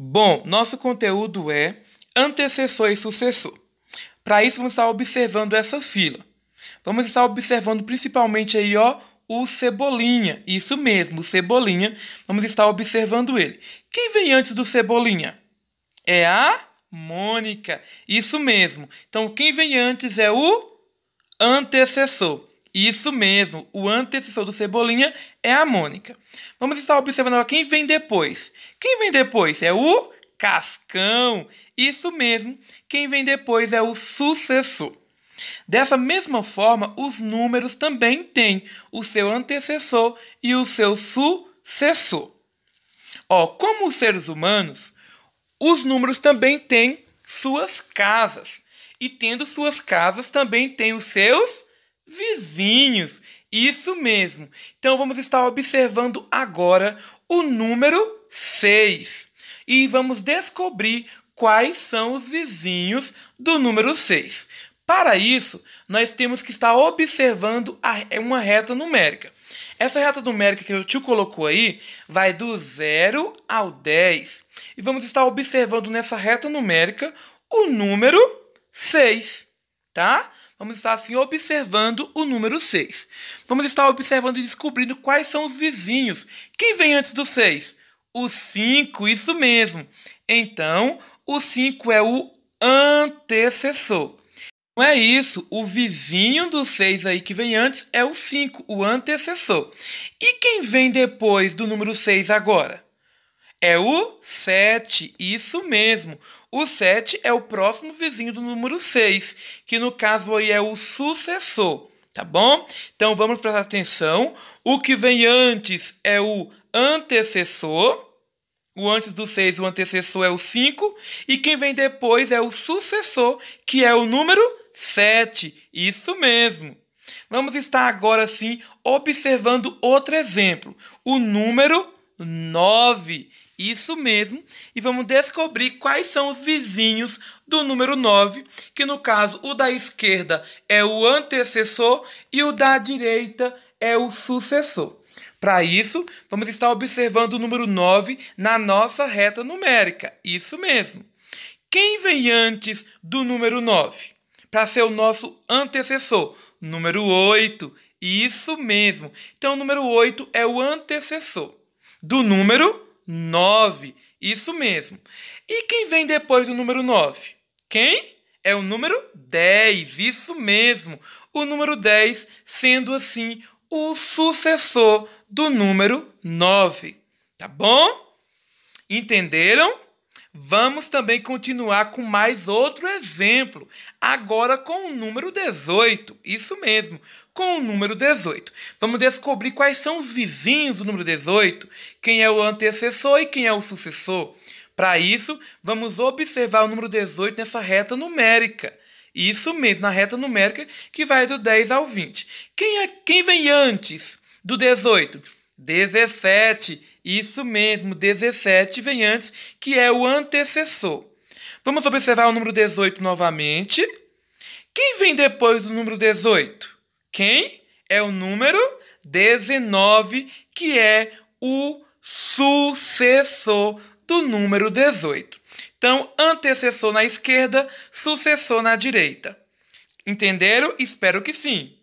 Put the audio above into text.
Bom, nosso conteúdo é antecessor e sucessor. Para isso, vamos estar observando essa fila. Vamos estar observando principalmente aí, ó, o Cebolinha. Isso mesmo, o Cebolinha. Vamos estar observando ele. Quem vem antes do Cebolinha? É a Mônica. Isso mesmo. Então, quem vem antes é o antecessor. Isso mesmo, o antecessor do Cebolinha é a Mônica. Vamos estar observando quem vem depois. Quem vem depois é o Cascão. Isso mesmo, quem vem depois é o sucessor. Dessa mesma forma, os números também têm o seu antecessor e o seu sucessor. Ó, como os seres humanos, os números também têm suas casas. E tendo suas casas, também têm os seus vizinhos. Isso mesmo. Então vamos estar observando agora o número 6 e vamos descobrir quais são os vizinhos do número 6. Para isso, nós temos que estar observando uma reta numérica. Essa reta numérica que o tio colocou aí vai do 0 ao 10. E vamos estar observando nessa reta numérica o número 6 tá? Vamos estar assim observando o número 6. Vamos estar observando e descobrindo quais são os vizinhos. Quem vem antes do 6? O 5, isso mesmo. Então, o 5 é o antecessor. Não é isso, o vizinho do 6 aí que vem antes é o 5, o antecessor. E quem vem depois do número 6 agora? É o 7, isso mesmo. O 7 é o próximo vizinho do número 6, que no caso aí é o sucessor, tá bom? Então vamos prestar atenção. O que vem antes é o antecessor. O antes do 6, o antecessor é o 5. E quem vem depois é o sucessor, que é o número 7. Isso mesmo. Vamos estar agora sim observando outro exemplo, o número 9. Isso mesmo, e vamos descobrir quais são os vizinhos do número 9, que no caso o da esquerda é o antecessor e o da direita é o sucessor. Para isso, vamos estar observando o número 9 na nossa reta numérica. Isso mesmo. Quem vem antes do número 9? Para ser o nosso antecessor, número 8. Isso mesmo. Então, o número 8 é o antecessor do número 9. Isso mesmo. E quem vem depois do número 9? Quem? É o número 10. Isso mesmo. O número 10 sendo assim o sucessor do número 9. Tá bom? Entenderam? Vamos também continuar com mais outro exemplo, agora com o número 18. Isso mesmo, com o número 18. Vamos descobrir quais são os vizinhos do número 18, quem é o antecessor e quem é o sucessor. Para isso, vamos observar o número 18 nessa reta numérica. Isso mesmo, na reta numérica que vai do 10 ao 20. Quem, é, quem vem antes do 18? 17. Isso mesmo, 17 vem antes, que é o antecessor. Vamos observar o número 18 novamente. Quem vem depois do número 18? Quem? É o número 19, que é o sucessor do número 18. Então, antecessor na esquerda, sucessor na direita. Entenderam? Espero que sim.